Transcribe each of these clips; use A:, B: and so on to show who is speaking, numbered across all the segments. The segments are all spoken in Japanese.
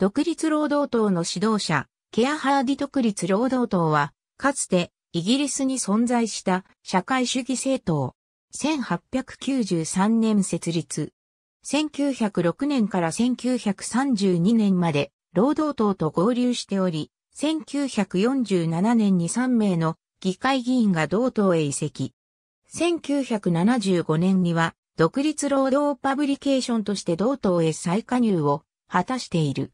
A: 独立労働党の指導者、ケア・ハーディ独立労働党は、かつてイギリスに存在した社会主義政党。1893年設立。1906年から1932年まで労働党と合流しており、1947年に3名の議会議員が同党へ移籍。1975年には独立労働パブリケーションとして同党へ再加入を果たしている。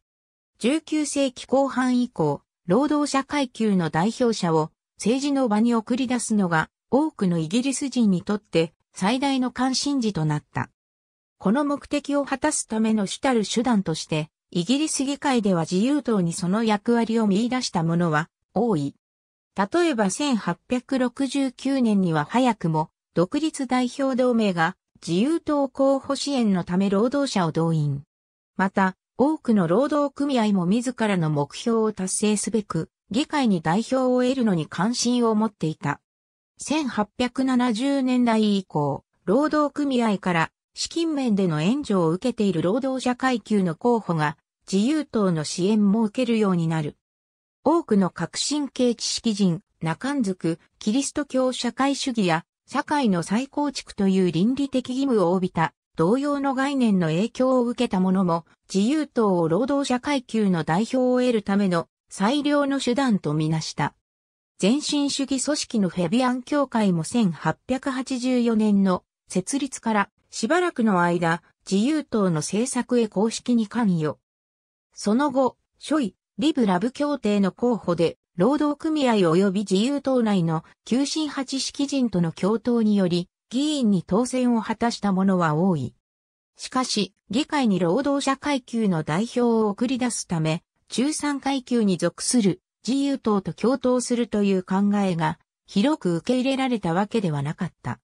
A: 19世紀後半以降、労働者階級の代表者を政治の場に送り出すのが多くのイギリス人にとって最大の関心事となった。この目的を果たすための主たる手段として、イギリス議会では自由党にその役割を見出したものは多い。例えば1869年には早くも独立代表同盟が自由党候補支援のため労働者を動員。また、多くの労働組合も自らの目標を達成すべく、議会に代表を得るのに関心を持っていた。1870年代以降、労働組合から資金面での援助を受けている労働者階級の候補が自由党の支援も受けるようになる。多くの革新系知識人、中んずく、キリスト教社会主義や社会の再構築という倫理的義務を帯びた同様の概念の影響を受けた者も、自由党を労働者階級の代表を得るための最良の手段とみなした。前進主義組織のフェビアン協会も1884年の設立からしばらくの間、自由党の政策へ公式に関与。その後、諸位、リブラブ協定の候補で、労働組合及び自由党内の急進八式人との共闘により、議員に当選を果たした者は多い。しかし、議会に労働者階級の代表を送り出すため、中産階級に属する自由党と共闘するという考えが広く受け入れられたわけではなかった。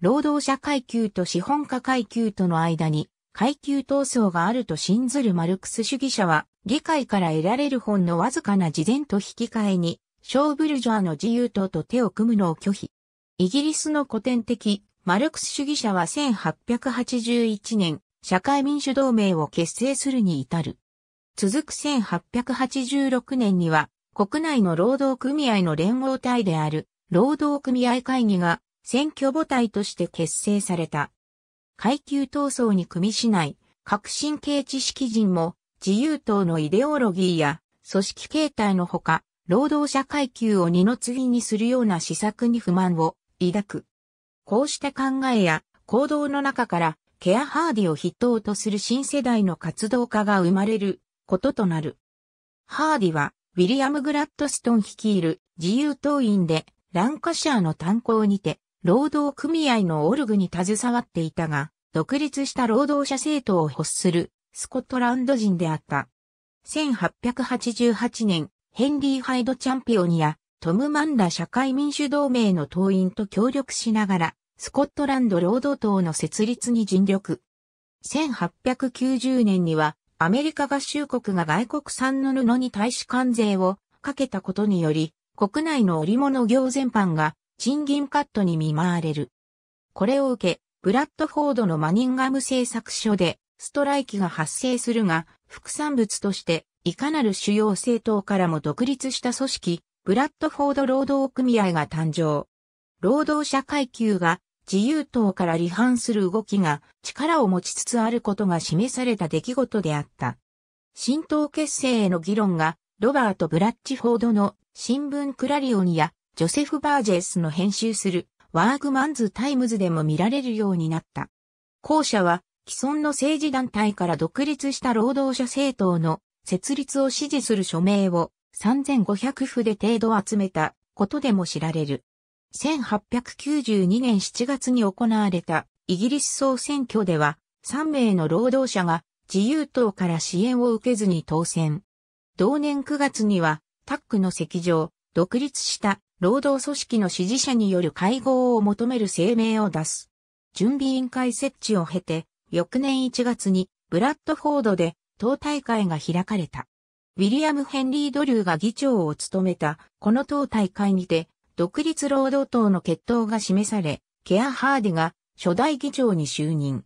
A: 労働者階級と資本家階級との間に階級闘争があると信ずるマルクス主義者は議会から得られる本のわずかな事前と引き換えに小ブルジョアの自由党と手を組むのを拒否。イギリスの古典的、マルクス主義者は1881年、社会民主同盟を結成するに至る。続く1886年には、国内の労働組合の連合体である、労働組合会議が選挙母体として結成された。階級闘争に組みしない革新系知識人も自由党のイデオロギーや組織形態のほか、労働者階級を二の次にするような施策に不満を抱く。こうした考えや行動の中からケアハーディを筆頭とする新世代の活動家が生まれることとなる。ハーディはウィリアム・グラッドストン率いる自由党員でランカシャーの炭鉱にて労働組合のオルグに携わっていたが、独立した労働者政党を欲するスコットランド人であった。1888年、ヘンリー・ハイド・チャンピオンやトム・マンら社会民主同盟の党員と協力しながら、スコットランド労働党の設立に尽力。1890年には、アメリカ合衆国が外国産の布に対し関税をかけたことにより、国内の織物業全般が賃金カットに見舞われる。これを受け、ブラッドフォードのマニンガム製作所でストライキが発生するが、副産物としていかなる主要政党からも独立した組織、ブラッドフォード労働組合が誕生。労働者階級が自由党から離反する動きが力を持ちつつあることが示された出来事であった。新党結成への議論がロバート・ブラッチフォードの新聞クラリオンやジョセフ・バージェスの編集するワークマンズ・タイムズでも見られるようになった。後者は既存の政治団体から独立した労働者政党の設立を支持する署名を3500筆程度集めたことでも知られる。1892年7月に行われたイギリス総選挙では3名の労働者が自由党から支援を受けずに当選。同年9月にはタックの席上、独立した労働組織の支持者による会合を求める声明を出す。準備委員会設置を経て、翌年1月にブラッドフォードで党大会が開かれた。ウィリアム・ヘンリー・ドリューが議長を務めた、この党大会にて、独立労働党の決闘が示され、ケア・ハーディが初代議長に就任。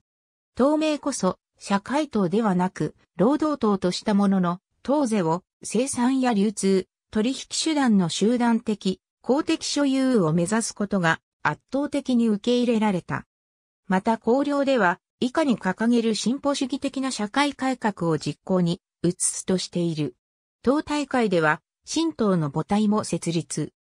A: 党名こそ、社会党ではなく、労働党としたものの、党税を生産や流通、取引手段の集団的、公的所有を目指すことが圧倒的に受け入れられた。また綱領では、以下に掲げる進歩主義的な社会改革を実行に移すとしている。党大会では、新党の母体も設立。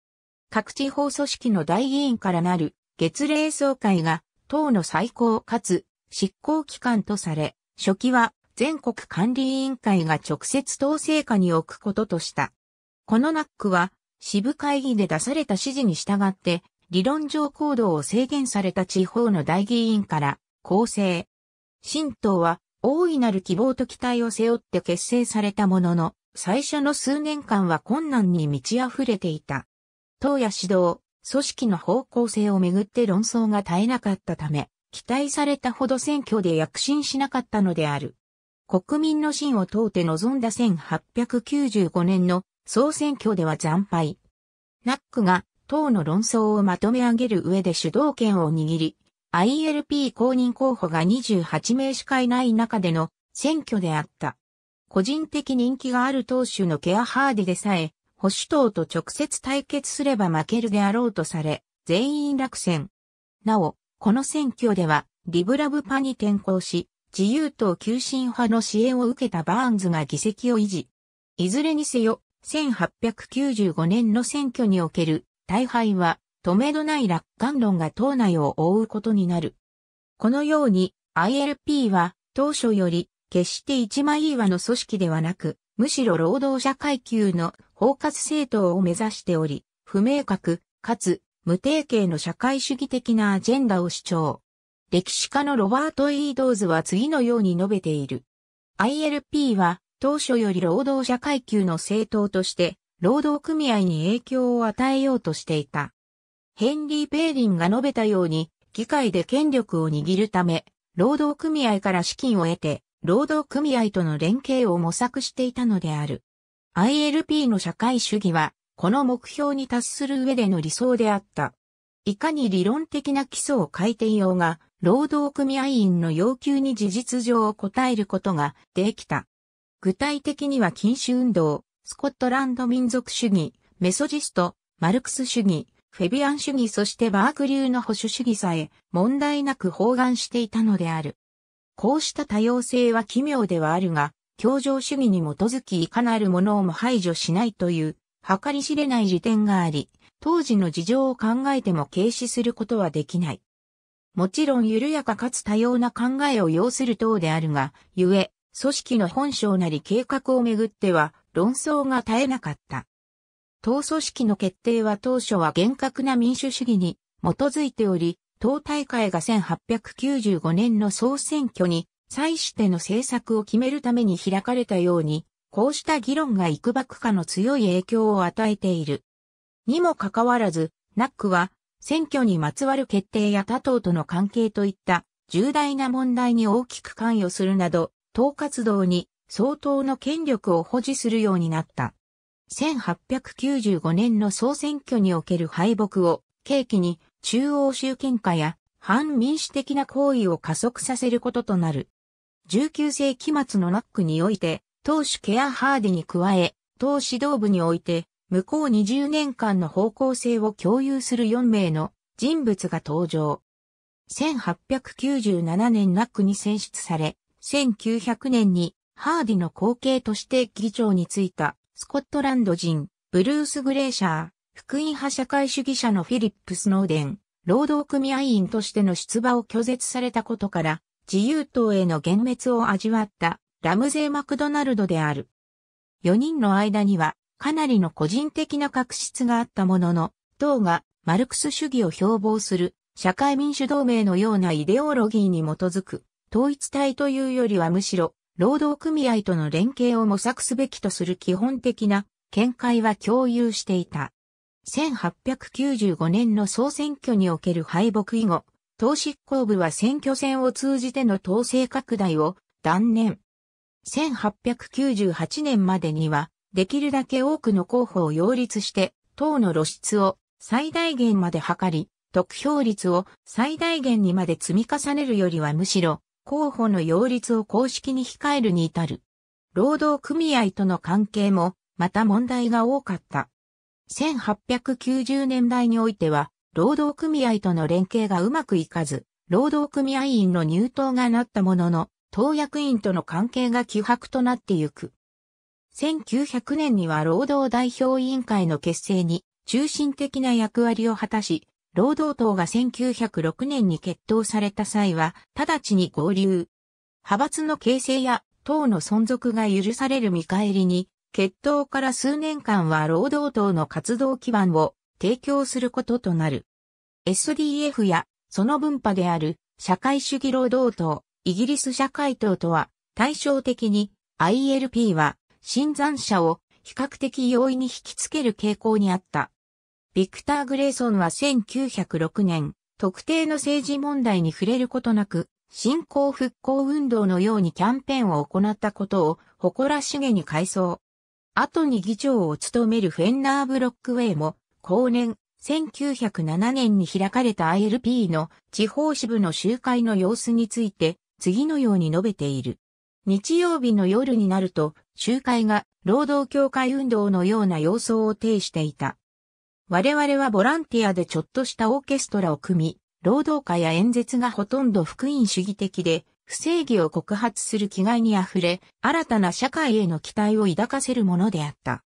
A: 各地方組織の大議員からなる月例総会が党の最高かつ執行機関とされ、初期は全国管理委員会が直接党政下に置くこととした。このナックは支部会議で出された指示に従って理論上行動を制限された地方の大議員から構成。新党は大いなる希望と期待を背負って結成されたものの、最初の数年間は困難に満ち溢れていた。党や指導、組織の方向性をめぐって論争が絶えなかったため、期待されたほど選挙で躍進しなかったのである。国民の信を問うて臨んだ1895年の総選挙では惨敗。ナックが党の論争をまとめ上げる上で主導権を握り、ILP 公認候補が28名しかいない中での選挙であった。個人的人気がある党首のケアハーデでさえ、保守党と直接対決すれば負けるであろうとされ、全員落選。なお、この選挙では、リブラブパに転向し、自由党急進派の支援を受けたバーンズが議席を維持。いずれにせよ、1895年の選挙における大敗は止めどない楽観論が党内を覆うことになる。このように ILP は当初より決して一枚岩の組織ではなく、むしろ労働者階級の包括政党を目指しており、不明確、かつ無定型の社会主義的なアジェンダを主張。歴史家のロバート・イードーズは次のように述べている。ILP は当初より労働者階級の政党として労働組合に影響を与えようとしていた。ヘンリー・ペーリンが述べたように、議会で権力を握るため、労働組合から資金を得て、労働組合との連携を模索していたのである。ILP の社会主義は、この目標に達する上での理想であった。いかに理論的な基礎を書いていようが、労働組合員の要求に事実上を応えることができた。具体的には禁止運動、スコットランド民族主義、メソジスト、マルクス主義、フェビアン主義そしてバーク流の保守主義さえ問題なく包含していたのである。こうした多様性は奇妙ではあるが、協情主義に基づきいかなるものをも排除しないという、計り知れない時点があり、当時の事情を考えても軽視することはできない。もちろん緩やかかつ多様な考えを要する等であるが、ゆえ、組織の本性なり計画をめぐっては論争が絶えなかった。党組織の決定は当初は厳格な民主主義に基づいており、党大会が1895年の総選挙に際しての政策を決めるために開かれたように、こうした議論が幾ばくかの強い影響を与えている。にもかかわらず、ナックは選挙にまつわる決定や他党との関係といった重大な問題に大きく関与するなど、党活動に相当の権力を保持するようになった。1895年の総選挙における敗北を契機に中央集権化や反民主的な行為を加速させることとなる。19世紀末のナックにおいて、党首ケアハーディに加え、党指導部において、向こう20年間の方向性を共有する4名の人物が登場。1897年ナックに選出され、1900年にハーディの後継として議長に就いたスコットランド人、ブルース・グレーシャー、福音派社会主義者のフィリップ・スノーデン、労働組合員としての出馬を拒絶されたことから、自由党への幻滅を味わったラムゼー・マクドナルドである。4人の間にはかなりの個人的な確執があったものの、党がマルクス主義を標榜する社会民主同盟のようなイデオロギーに基づく統一体というよりはむしろ労働組合との連携を模索すべきとする基本的な見解は共有していた。1895年の総選挙における敗北以後、党執行部は選挙戦を通じての党勢拡大を断念。1898年までには、できるだけ多くの候補を擁立して、党の露出を最大限まで測り、得票率を最大限にまで積み重ねるよりはむしろ、候補の擁立を公式に控えるに至る。労働組合との関係も、また問題が多かった。1890年代においては、労働組合との連携がうまくいかず、労働組合員の入党がなったものの、党役員との関係が希薄となってゆく。1900年には労働代表委員会の結成に中心的な役割を果たし、労働党が1906年に決闘された際は、直ちに合流。派閥の形成や党の存続が許される見返りに、決闘から数年間は労働党の活動基盤を提供することとなる。SDF やその分派である社会主義労働党、イギリス社会党とは対照的に ILP は新参者を比較的容易に引きつける傾向にあった。ビクター・グレイソンは1906年、特定の政治問題に触れることなく、新興復興運動のようにキャンペーンを行ったことを誇らしげに改装。後に議長を務めるフェンナー・ブロックウェイも、後年、1907年に開かれた ILP の地方支部の集会の様子について、次のように述べている。日曜日の夜になると、集会が労働協会運動のような様相を呈していた。我々はボランティアでちょっとしたオーケストラを組み、労働家や演説がほとんど福音主義的で、不正義を告発する気概に溢れ、新たな社会への期待を抱かせるものであった。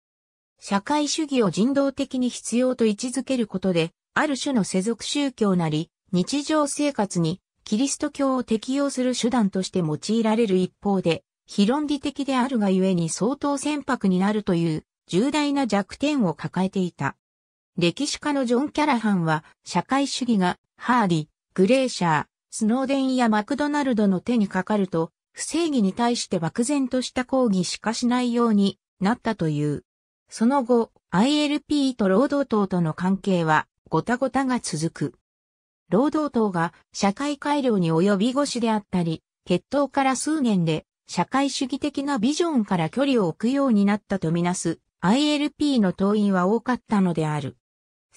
A: 社会主義を人道的に必要と位置づけることで、ある種の世俗宗教なり、日常生活にキリスト教を適用する手段として用いられる一方で、非論理的であるがゆえに相当船舶になるという重大な弱点を抱えていた。歴史家のジョン・キャラハンは、社会主義が、ハーディ、グレーシャー、スノーデンやマクドナルドの手にかかると、不正義に対して漠然とした抗議しかしないようになったという。その後、ILP と労働党との関係は、ごたごたが続く。労働党が社会改良に及び腰であったり、決闘から数年で社会主義的なビジョンから距離を置くようになったとみなす ILP の党員は多かったのである。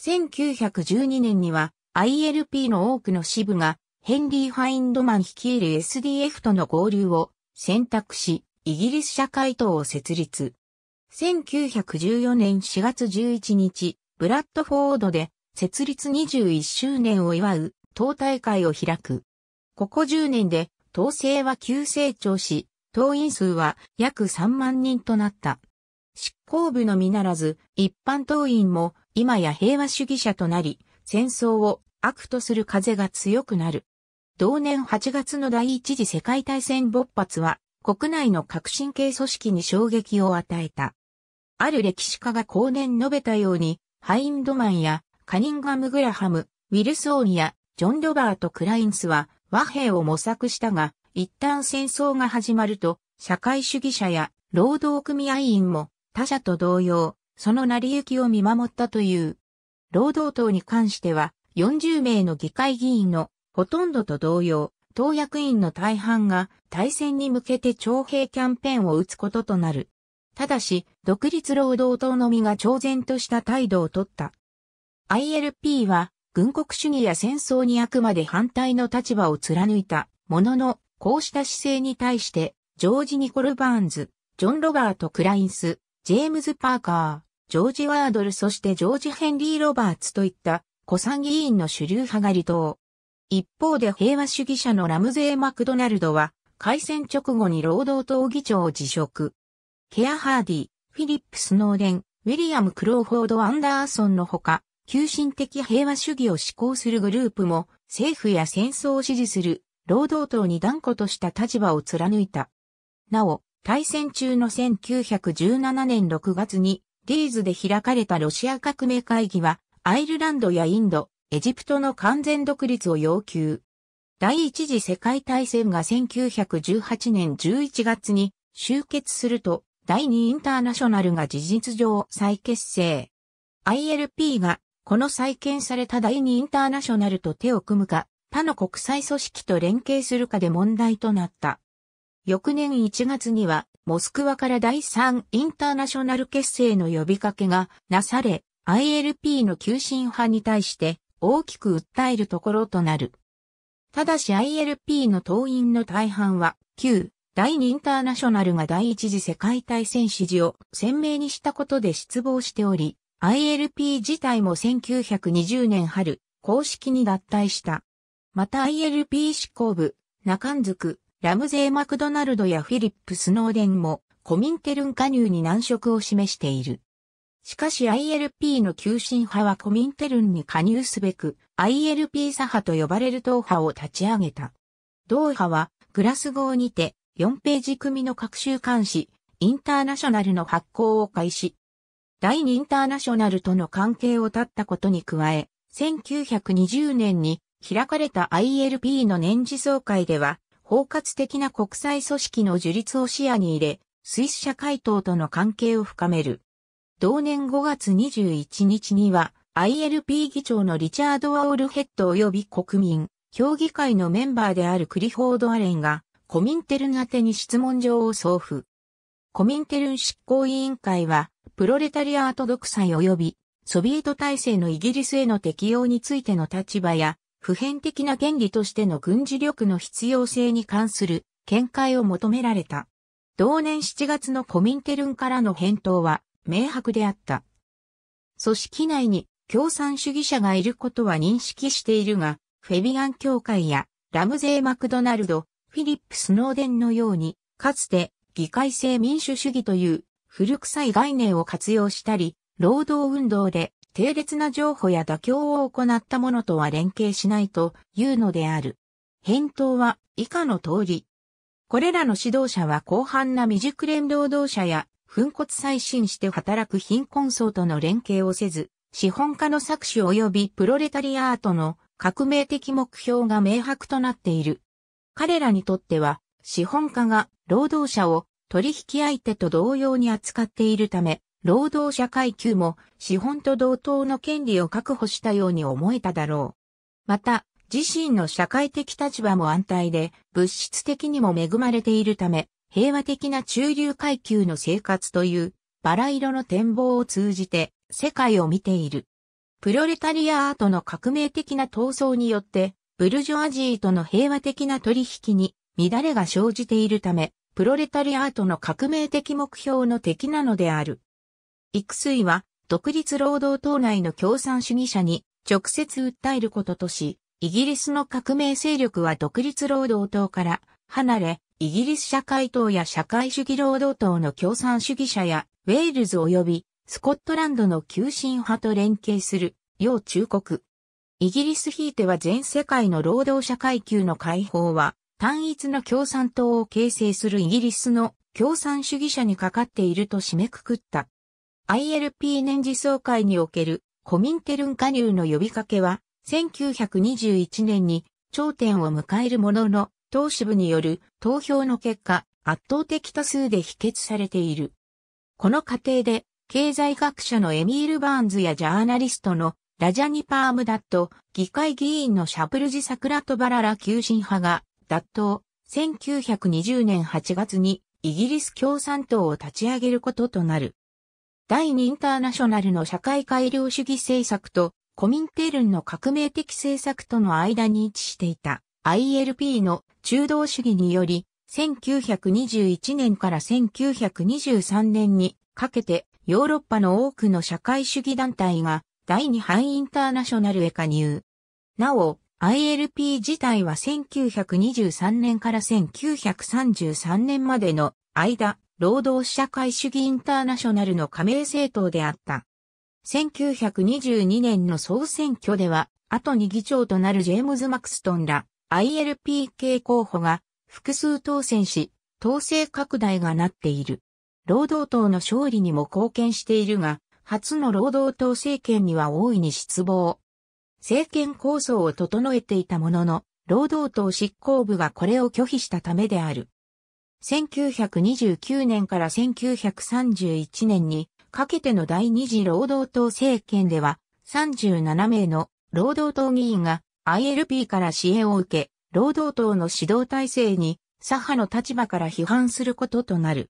A: 1912年には ILP の多くの支部がヘンリー・ファインドマン率いる SDF との合流を選択し、イギリス社会党を設立。1914年4月11日、ブラッドフォードで設立21周年を祝う党大会を開く。ここ10年で党勢は急成長し、党員数は約3万人となった。執行部のみならず、一般党員も今や平和主義者となり、戦争を悪とする風が強くなる。同年8月の第一次世界大戦勃発は、国内の革新系組織に衝撃を与えた。ある歴史家が後年述べたように、ハインドマンやカニンガム・グラハム、ウィルソーンやジョン・ロバート・クラインスは和平を模索したが、一旦戦争が始まると、社会主義者や労働組合員も他者と同様、その成り行きを見守ったという。労働党に関しては、40名の議会議員のほとんどと同様、党役員の大半が対戦に向けて徴兵キャンペーンを打つこととなる。ただし、独立労働党のみが挑然とした態度をとった。ILP は、軍国主義や戦争にあくまで反対の立場を貫いたものの、こうした姿勢に対して、ジョージ・ニコル・バーンズ、ジョン・ロガート・クラインス、ジェームズ・パーカー、ジョージ・ワードルそしてジョージ・ヘンリー・ロバーツといった古参議院の主流派が離党。一方で平和主義者のラムゼー・マクドナルドは、開戦直後に労働党議長を辞職。ケア・ハーディ、フィリップ・スノーデン、ウィリアム・クローフォード・アンダーソンのほか、急進的平和主義を志向するグループも、政府や戦争を支持する、労働党に断固とした立場を貫いた。なお、大戦中の1917年6月に、ディーズで開かれたロシア革命会議は、アイルランドやインド、エジプトの完全独立を要求。第一次世界大戦が1918年11月に終結すると、第二インターナショナルが事実上再結成。ILP がこの再建された第二インターナショナルと手を組むか、他の国際組織と連携するかで問題となった。翌年1月にはモスクワから第3インターナショナル結成の呼びかけがなされ、ILP の急進派に対して大きく訴えるところとなる。ただし ILP の党員の大半は、旧第2インターナショナルが第一次世界大戦支持を鮮明にしたことで失望しており、ILP 自体も1920年春、公式に脱退した。また ILP 執行部、中んずく、ラムゼー・マクドナルドやフィリップ・スノーデンもコミンテルン加入に難色を示している。しかし ILP の急進派はコミンテルンに加入すべく ILP 左派と呼ばれる党派を立ち上げた。同派はグラスゴーにて4ページ組の各週監視、インターナショナルの発行を開始。第2インターナショナルとの関係を立ったことに加え、1920年に開かれた ILP の年次総会では包括的な国際組織の樹立を視野に入れ、スイス社会党との関係を深める。同年5月21日には、ILP 議長のリチャード・アオルヘッド及び国民、評議会のメンバーであるクリフォード・アレンが、コミンテルン宛てに質問状を送付。コミンテルン執行委員会は、プロレタリアート独裁及び、ソビエト体制のイギリスへの適用についての立場や、普遍的な原理としての軍事力の必要性に関する見解を求められた。同年7月のコミンテルンからの返答は明白であった。組織内に共産主義者がいることは認識しているが、フェビアン協会やラムゼー・マクドナルド、フィリップ・スノーデンのように、かつて議会制民主主義という古臭い概念を活用したり、労働運動で定列な情報や妥協を行ったものとは連携しないというのである。返答は以下の通り。これらの指導者は広範な未熟練労働者や、粉骨再進して働く貧困層との連携をせず、資本家の搾取及びプロレタリアートの革命的目標が明白となっている。彼らにとっては、資本家が労働者を取引相手と同様に扱っているため、労働者階級も資本と同等の権利を確保したように思えただろう。また、自身の社会的立場も安泰で、物質的にも恵まれているため、平和的な中流階級の生活という、バラ色の展望を通じて、世界を見ている。プロレタリアアートの革命的な闘争によって、ブルジョアジーとの平和的な取引に乱れが生じているため、プロレタリアートの革命的目標の敵なのである。育水は、独立労働党内の共産主義者に直接訴えることとし、イギリスの革命勢力は独立労働党から離れ、イギリス社会党や社会主義労働党の共産主義者や、ウェールズ及びスコットランドの急進派と連携する、要忠告。イギリスひいては全世界の労働者階級の解放は、単一の共産党を形成するイギリスの共産主義者にかかっていると締めくくった。ILP 年次総会におけるコミンテルン加入の呼びかけは、1921年に頂点を迎えるものの、党支部による投票の結果、圧倒的多数で否決されている。この過程で、経済学者のエミール・バーンズやジャーナリストのラジャニ・パームダット、議会議員のシャプルジ・サクラトバララ急進派が、脱党、1920年8月にイギリス共産党を立ち上げることとなる。第二インターナショナルの社会改良主義政策とコミンテルンの革命的政策との間に位置していた ILP の中道主義により、1921年から1923年にかけてヨーロッパの多くの社会主義団体が第二版インターナショナルへ加入。なお、ILP 自体は1923年から1933年までの間、労働社会主義インターナショナルの加盟政党であった。1922年の総選挙では、後に議長となるジェームズ・マクストンら ILPK 候補が複数当選し、統制拡大がなっている。労働党の勝利にも貢献しているが、初の労働党政権には大いに失望。政権構想を整えていたものの、労働党執行部がこれを拒否したためである。1929年から1931年にかけての第二次労働党政権では37名の労働党議員が ILP から支援を受け、労働党の指導体制に左派の立場から批判することとなる。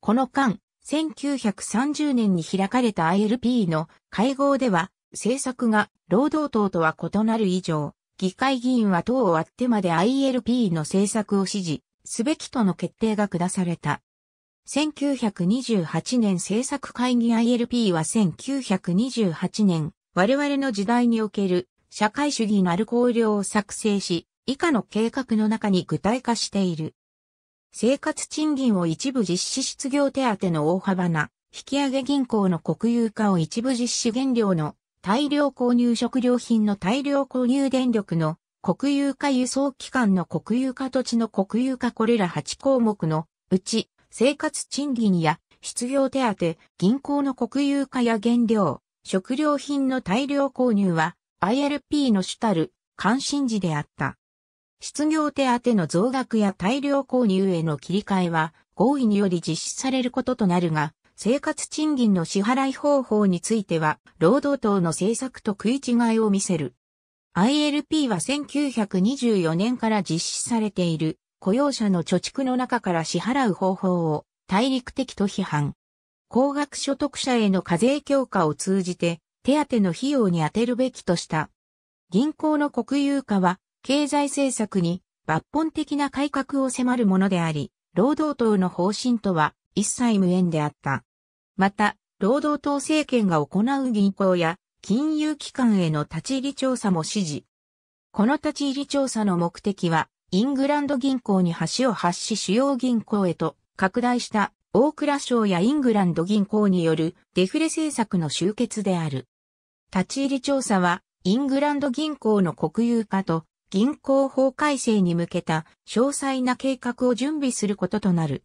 A: この間、1930年に開かれた ILP の会合では、政策が労働党とは異なる以上、議会議員は党を割ってまで ILP の政策を支持、すべきとの決定が下された。1928年政策会議 ILP は1928年、我々の時代における社会主義のアルコールを作成し、以下の計画の中に具体化している。生活賃金を一部実施失業手当の大幅な引き上げ銀行の国有化を一部実施原料の大量購入食料品の大量購入電力の国有化輸送機関の国有化土地の国有化これら8項目のうち生活賃金や失業手当、銀行の国有化や原料、食料品の大量購入は ILP の主たる関心事であった。失業手当の増額や大量購入への切り替えは合意により実施されることとなるが、生活賃金の支払い方法については、労働党の政策と食い違いを見せる。ILP は1924年から実施されている雇用者の貯蓄の中から支払う方法を大陸的と批判。高額所得者への課税強化を通じて手当の費用に充てるべきとした。銀行の国有化は経済政策に抜本的な改革を迫るものであり、労働党の方針とは一切無縁であった。また、労働党政権が行う銀行や金融機関への立ち入り調査も指示。この立ち入り調査の目的は、イングランド銀行に橋を発し主要銀行へと拡大した大蔵省やイングランド銀行によるデフレ政策の終結である。立ち入り調査は、イングランド銀行の国有化と銀行法改正に向けた詳細な計画を準備することとなる。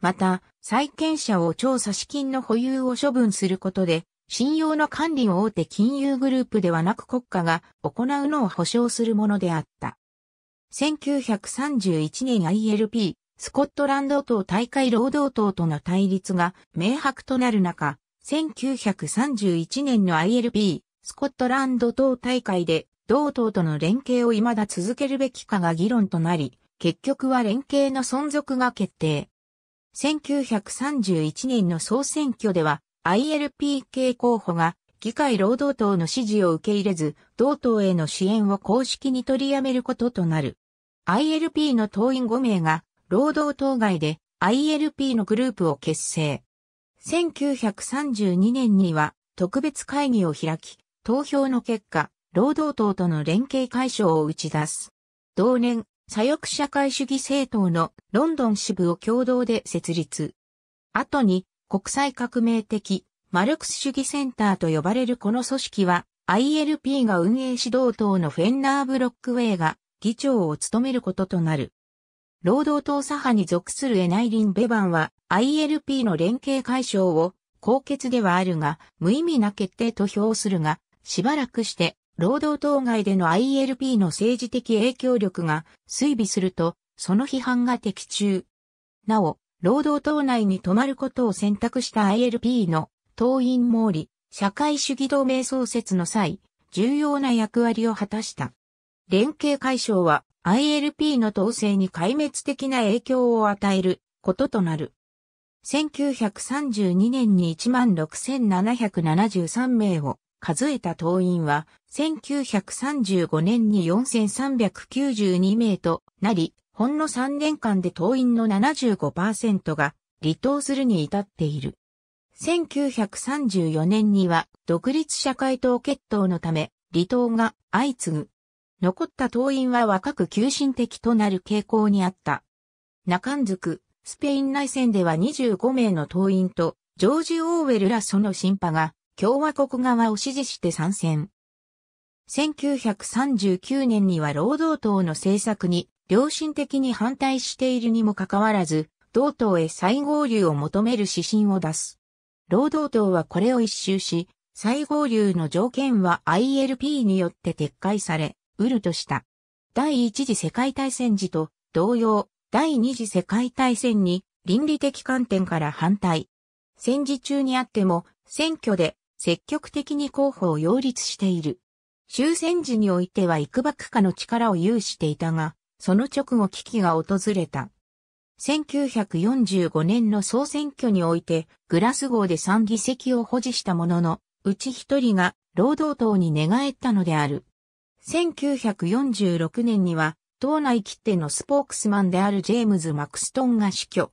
A: また、債権者を調査資金の保有を処分することで、信用の管理を大手金融グループではなく国家が行うのを保障するものであった。1931年 ILP、スコットランド党大会労働党との対立が明白となる中、1931年の ILP、スコットランド党大会で同党との連携を未だ続けるべきかが議論となり、結局は連携の存続が決定。1931年の総選挙では、i l p 系候補が議会労働党の支持を受け入れず、同党への支援を公式に取りやめることとなる。ILP の党員5名が、労働党外で ILP のグループを結成。1932年には特別会議を開き、投票の結果、労働党との連携解消を打ち出す。同年、左翼社会主義政党のロンドン支部を共同で設立。後に国際革命的マルクス主義センターと呼ばれるこの組織は ILP が運営指導党のフェンナー・ブロックウェイが議長を務めることとなる。労働党左派に属するエナイリン・ベバンは ILP の連携解消を高決ではあるが無意味な決定と評するがしばらくして労働党外での ILP の政治的影響力が衰微するとその批判が的中。なお、労働党内に泊まることを選択した ILP の党員毛利、社会主義同盟創設の際、重要な役割を果たした。連携解消は ILP の統制に壊滅的な影響を与えることとなる。1932年に16,773名を数えた党員は、1935年に4,392名となり、ほんの3年間で党員の75%が離党するに至っている。1934年には独立社会党決闘のため離党が相次ぐ。残った党員は若く急進的となる傾向にあった。中んずく、スペイン内戦では25名の党員とジョージ・オーウェルらその審判が共和国側を支持して参戦。1939年には労働党の政策に良心的に反対しているにもかかわらず、同党へ再合流を求める指針を出す。労働党はこれを一周し、再合流の条件は ILP によって撤回され、うるとした。第一次世界大戦時と同様、第二次世界大戦に倫理的観点から反対。戦時中にあっても選挙で積極的に候補を擁立している。終戦時においては幾幕下の力を有していたが、その直後危機が訪れた。1945年の総選挙において、グラス号で3議席を保持したものの、うち1人が労働党に寝返ったのである。1946年には、党内切手のスポークスマンであるジェームズ・マクストンが死去。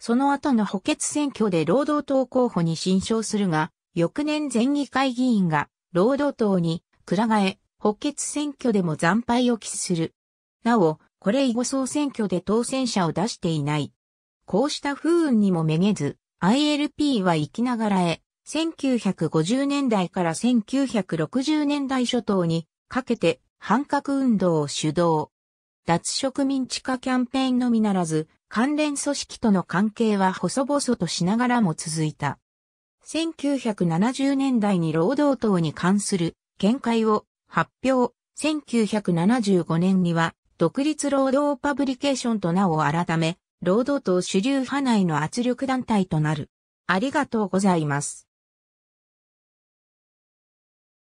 A: その後の補欠選挙で労働党候補に新勝するが、翌年前議会議員が労働党に、くら替え、補欠選挙でも惨敗を期する。なお、これ以後総選挙で当選者を出していない。こうした不運にもめげず、ILP は生きながらへ、1950年代から1960年代初頭にかけて反核運動を主導。脱植民地化キャンペーンのみならず、関連組織との関係は細々としながらも続いた。1970年代に労働党に関する見解を発表。1975年には独立労働パブリケーションと名を改め、労働党主流派内の圧力団体となる。ありがとうございます。